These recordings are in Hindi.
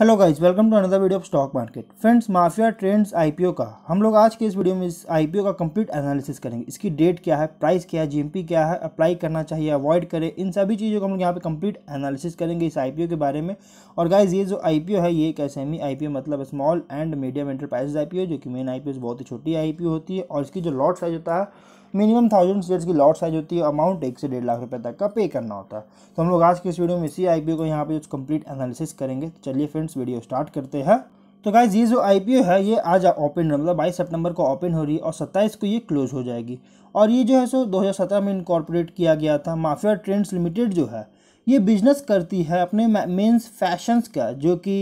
hello guys welcome to another video of stock market friends mafia trends IPO का हम लोग आज के इस वीडियो में इस आईपीओ का कंप्लीट एनालिसिस करेंगे इसकी डेट क्या है प्राइस क्या है जीएमपी क्या है अप्लाई करना चाहिए अवॉइड करें इन सभी चीज़ों को हम लोग यहाँ पे कंप्लीट एनालिसिस करेंगे इस आई के बारे में और गाइज ये जो आई है ये एक एस एम मतलब स्मॉल एंड मीडियम एंटरप्राइजेज आई जो कि मेन आई बहुत ही छोटी आई होती है और इसकी जो लॉट साइज होता है मिनिमम थाउजेंड शेयर्स की लॉट साइज होती है अमाउंट एक से डेढ़ लाख रुपये तक का पे करना होता है तो हम लोग आज की इस वीडियो में इसी आई को यहाँ पे कंप्लीट एनालिसिस करेंगे तो चलिए फ्रेंड्स वीडियो स्टार्ट करते हैं तो गाइज ये जो आई है ये आज ओपन मतलब बाईस सितंबर को ओपन हो रही है और सत्ताईस को ये क्लोज हो जाएगी और ये जो है सो दो में इनकॉर्पोरेट किया गया था माफिया ट्रेंड्स लिमिटेड जो है ये बिजनेस करती है अपने मेन्स फैशंस का जो कि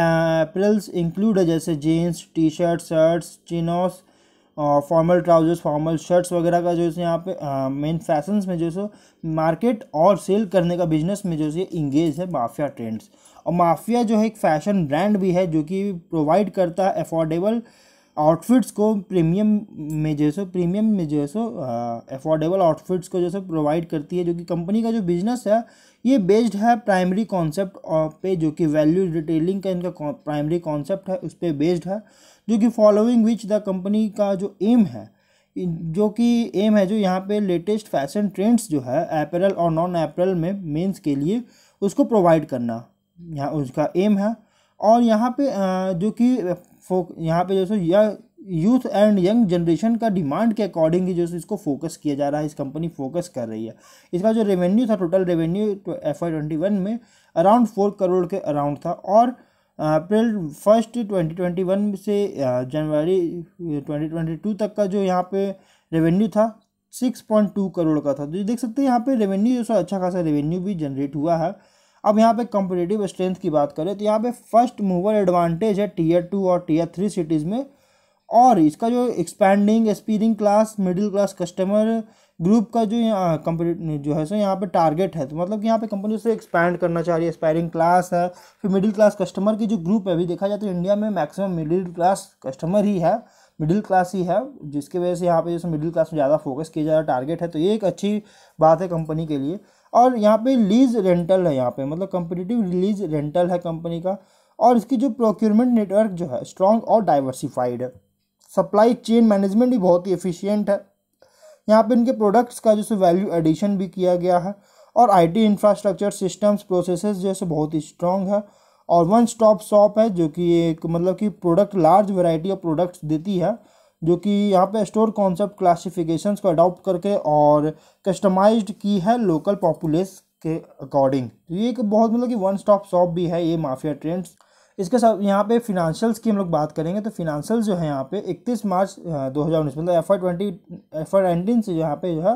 एप्रिल्स इंक्लूड है जैसे jeans T shirt shirts chinos formal trousers formal shirts वगैरह का जो है यहाँ पे मेन फैशन में जो है मार्केट और सेल करने का बिजनेस में जो है इंगेज है माफिया ट्रेंड्स और माफिया जो है एक फैशन ब्रांड भी है जो कि प्रोवाइड करता है अफोर्डेबल आउटफिट्स को प्रीमियम में जो है सो प्रीमियम में जो है सो अफोर्डेबल आउटफिट्स को जो है प्रोवाइड करती है जो कि कंपनी का जो बिजनेस है ये बेस्ड है प्राइमरी कॉन्सेप्ट पे जो कि वैल्यू रिटेलिंग का इनका प्राइमरी कॉन्सेप्ट है उस पर बेस्ड है जो कि फॉलोइंग विच द कंपनी का जो एम है जो कि एम है जो यहाँ पे लेटेस्ट फैशन ट्रेंड्स जो है अप्रैल और नॉन अप्रैल में मेंस के लिए उसको प्रोवाइड करना यहाँ उसका एम है और यहाँ पे जो कि फोक यहाँ पे जो सो यह यूथ एंड यंग जनरेशन का डिमांड के अकॉर्डिंग ही जो सो इसको फोकस किया जा रहा है इस कंपनी फोकस कर रही है इसका जो रेवेन्यू था टोटल रेवेन्यू तो एफ आई ट्वेंटी वन में अराउंड फोर करोड़ के अराउंड था और April first twenty twenty one से जनवरी ट्वेंटी ट्वेंटी टू तक का जो यहाँ पे रेवेन्यू था सिक्स पॉइंट टू करोड़ का था तो ये देख सकते हैं यहाँ पे रेवेन्यू जो सो अच्छा खासा रेवेन्यू भी जनरेट हुआ है अब यहाँ पे कंपिटेटिव स्ट्रेंथ की बात करें तो यहाँ पे फर्स्ट मूवर एडवांटेज है टीयर टू और टीयर थ्री सिटीज़ में और इसका जो expanding spending class middle class customer group का जो यहाँ कंपनी हाँ, जो है सो यहाँ पे टारगेट है तो मतलब कि यहाँ पे कंपनी उसे एक्सपैंड करना चाह रही है एक्सपायरिंग क्लास है फिर मिडिल क्लास कस्टमर की जो ग्रुप है अभी देखा जाए तो इंडिया में मैक्सिमम मिडिल क्लास कस्टमर ही है मिडिल क्लास ही है जिसकी वजह से यहाँ पे जैसे मिडिल क्लास में ज़्यादा फोकस किया जा रहा टारगेट है तो ये एक अच्छी बात है कंपनी के लिए और यहाँ पे लीज रेंटल है यहाँ पे मतलब कंपिटेटिव लीज रेंटल है कंपनी का और इसकी जो प्रोक्योरमेंट नेटवर्क जो है स्ट्रॉन्ग और डाइवर्सिफाइड है सप्लाई चेन मैनेजमेंट भी बहुत ही एफिशियंट है यहाँ पे इनके प्रोडक्ट्स का जैसे वैल्यू एडिशन भी किया गया है और आईटी इंफ्रास्ट्रक्चर सिस्टम्स प्रोसेसेस जैसे बहुत ही स्ट्रॉन्ग है और वन स्टॉप शॉप है जो कि एक मतलब कि product large variety of products देती है जो कि यहाँ पे स्टोर कॉन्सेप्ट क्लासिफिकेशंस को अडॉप्ट करके और कस्टमाइज्ड की है लोकल पॉपुलेस के अकॉर्डिंग तो ये एक बहुत मतलब कि वन स्टॉप शॉप भी है ये माफिया ट्रेंड्स इसके साथ यहाँ पे फिनेंशियल्स की हम लोग बात करेंगे तो फिनेंशियल्स जो है यहाँ पे 31 मार्च दो हज़ार उन्नीस मतलब F Y twenty F Y nineteen से यहाँ पे जो है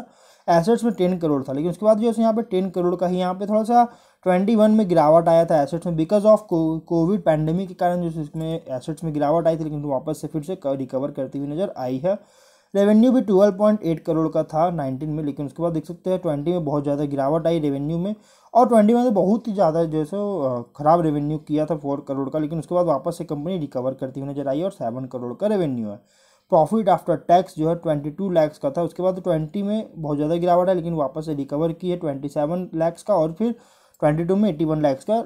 एसेट्स में टेन करोड़ था लेकिन उसके बाद जो है यहाँ पे टेन करोड़ का ही यहाँ पे थोड़ा सा ट्वेंटी वन में गिरावट आया था एसेट्स में बिकॉज ऑफ कोविड पैंडेमिक के कारण जो इसमें एसेट्स में गिरावट आई थी लेकिन वापस से फिर से रिकवर करती हुई नज़र आई है रेवेन्यू भी ट्वेल्व पॉइंट एट करोड़ का था नाइनटीन में लेकिन उसके बाद देख सकते हैं ट्वेंटी में बहुत ज़्यादा गिरावट आई रेवेन्यू में और ट्वेंटी में तो बहुत ही ज़्यादा जैसे ख़राब रेवेन्यू किया था फोर करोड़ का लेकिन उसके बाद वापस से कंपनी रिकवर करती हुई नजर आई और सेवन करोड़ का रेवेन्यू है प्रॉफिट आफ्टर टैक्स जो है ट्वेंटी टू लैक्स का था उसके बाद ट्वेंटी में बहुत ज़्यादा गिरावट है लेकिन वापस से रिकवर की है ट्वेंटी सेवन लैक्स का और फिर ट्वेंटी टू में एट्टी वन लैक्स का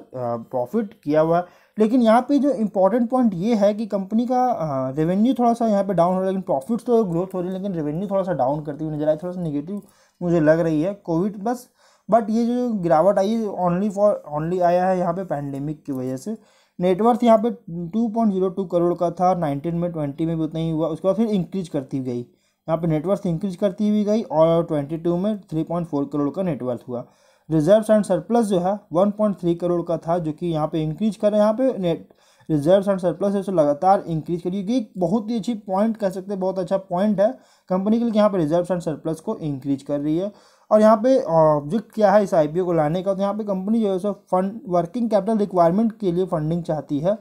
प्रॉफिट uh, किया हुआ है लेकिन यहाँ पे जो इंपॉर्टेंट पॉइंट ये है कि कंपनी का रेवेन्यू uh, थोड़ा सा यहाँ पे डाउन हो रहा है लेकिन प्रॉफिट्स तो ग्रोथ हो रही है लेकिन रेवेन्यू थोड़ा सा डाउन करती हुई नजर आई थोड़ा सा निगेटिव मुझे लग रही है कोविड बस बट ये जो गिरावट आई ओनली फॉर ओनली आया है यहाँ पे पैंडेमिक की वजह से नेटवर्थ यहाँ पे two point zero two crore का था नाइनटीन में ट्वेंटी में भी उतना ही हुआ उसके बाद फिर इंक्रीज करती हुई गई यहाँ पे नेटवर्थ इंक्रीज करती हुई गई और ट्वेंटी टू में थ्री पॉइंट फोर करोड़ का नेटवर्थ हुआ रिजर्व्स एंड सरप्लस जो है 1.3 करोड़ का था जो कि यहाँ पे इंक्रीज कर रहे हैं यहाँ पे नेट रिजर्व्स एंड सरप्लस है लगातार इंक्रीज करिए एक बहुत ही अच्छी पॉइंट कह सकते हैं बहुत अच्छा पॉइंट है कंपनी के लिए यहाँ पे रिजर्व्स एंड सरप्लस को इंक्रीज कर रही है और यहाँ पे ऑब्जेक्ट क्या है इस आई को लाने का तो यहाँ पे कंपनी जो है so fund working capital requirement के लिए फंडिंग चाहती है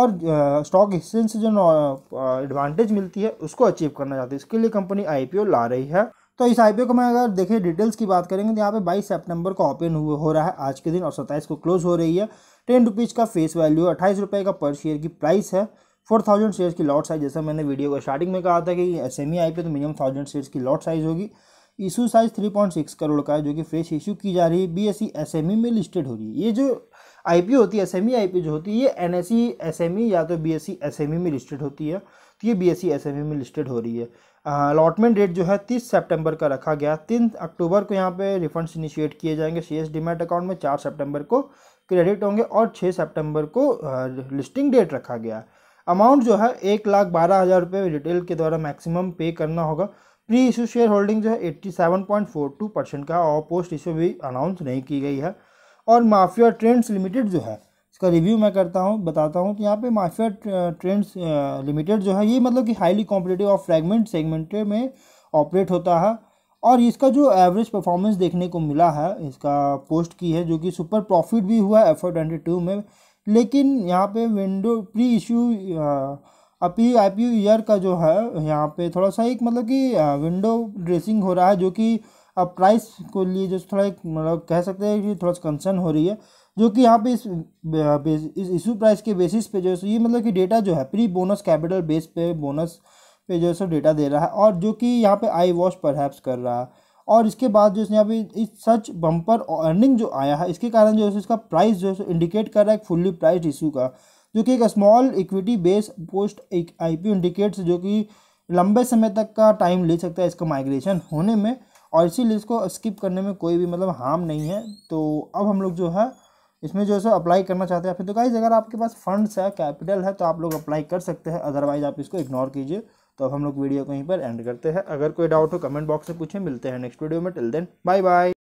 और स्टॉक एक्सचेंज से जो एडवांटेज मिलती है उसको अचीव करना चाहती है इसके लिए कंपनी आईपीओ ला रही है तो इस आई को मैं अगर देखें डिटेल्स की बात करेंगे तो यहाँ पे 22 सितंबर को ओपन हो रहा है आज के दिन और 27 को क्लोज हो रही है टेन रुपीज़ का फेस वैल्यू अट्ठाईस रुपये का पर शेयर की प्राइस है फोर थाउजेंड शेयर्स की लॉट साइज जैसा मैंने वीडियो को स्टार्टिंग में कहा था कि एस आई पे तो मिनिमम थाउजेंड शेयर्स की लॉट साइज होगी इशू साइज सिक्स करोड़ का है जो कि फ्रेश इशू की जा रही है एम ई e e में लिस्टेड हो रही है ये जो आईपीओ होती है आई पी e जो होती है ये एम ई या तो एम ई में लिस्टेड होती है तो ये बी एस में लिस्टेड हो रही है अलॉटमेंट डेट जो है तीस सेप्टेम्बर का रखा गया तीन अक्टूबर को यहाँ पर रिफंड्स इनिशिएट किए जाएंगे सी एस डीमेट अकाउंट में चार सेप्टेम्बर को क्रेडिट होंगे और छः सेप्टेम्बर को लिस्टिंग डेट रखा गया अमाउंट जो है एक लाख बारह हज़ार रुपये रिटेल के द्वारा मैक्सिमम पे करना होगा प्री इशू शेयर होल्डिंग जो है eighty seven point four two percent का और पोस्ट इशू भी अनाउंस नहीं की गई है और माफिया ट्रेंड्स लिमिटेड जो है इसका रिव्यू मैं करता हूँ बताता हूँ तो यहाँ पे माफिया ट्रेंड्स लिमिटेड जो है ये मतलब कि हाईली कॉम्पिटेटिव और फ्रेगमेंट सेगमेंट में ऑपरेट होता है और इसका जो एवरेज परफॉर्मेंस देखने को मिला है इसका पोस्ट की है जो कि सुपर प्रॉफिट भी हुआ है एफ टू में लेकिन यहाँ पे विंडो प्री इशू अपी आई पी ईयर का जो है यहाँ पे थोड़ा सा एक मतलब कि विंडो ड्रेसिंग हो रहा है जो कि अब प्राइस को लिए जो थोड़ा एक मतलब कह सकते हैं कि थोड़ा सा कंसर्न हो रही है जो कि यहाँ पे इस इस इशू प्राइस के बेसिस मतलब पे जो है सो ये मतलब कि डेटा जो है प्री बोनस कैपिटल बेस पे बोनस पे जो है सो डेटा दे रहा है और जो कि यहाँ पे आई वॉश परहैप्स कर रहा है और इसके बाद जो है यहाँ पे इस सच बम्पर अर्निंग जो आया है इसके कारण जो है इसका प्राइस जो है इंडिकेट कर रहा है फुल्ली प्राइज इशू का जो कि एक स्मॉल इक्विटी बेस पोस्ट एक आई पी इंडिकेट्स जो कि लंबे समय तक का टाइम ले सकता है इसका माइग्रेशन होने में और इसीलिए इसको स्किप करने में कोई भी मतलब हार्म नहीं है तो अब हम लोग जो है इसमें जो है सो अप्लाई करना चाहते हैं फिर तो गाइज अगर आपके पास फंड्स है कैपिटल है तो आप लोग अप्लाई कर सकते हैं अदरवाइज आप इसको इग्नोर कीजिए तो अब हम लोग वीडियो को यहीं पर एंड करते हैं अगर कोई डाउट हो कमेंट बॉक्स में पूछे मिलते हैं नेक्स्ट वीडियो में टिल देन बाय बाय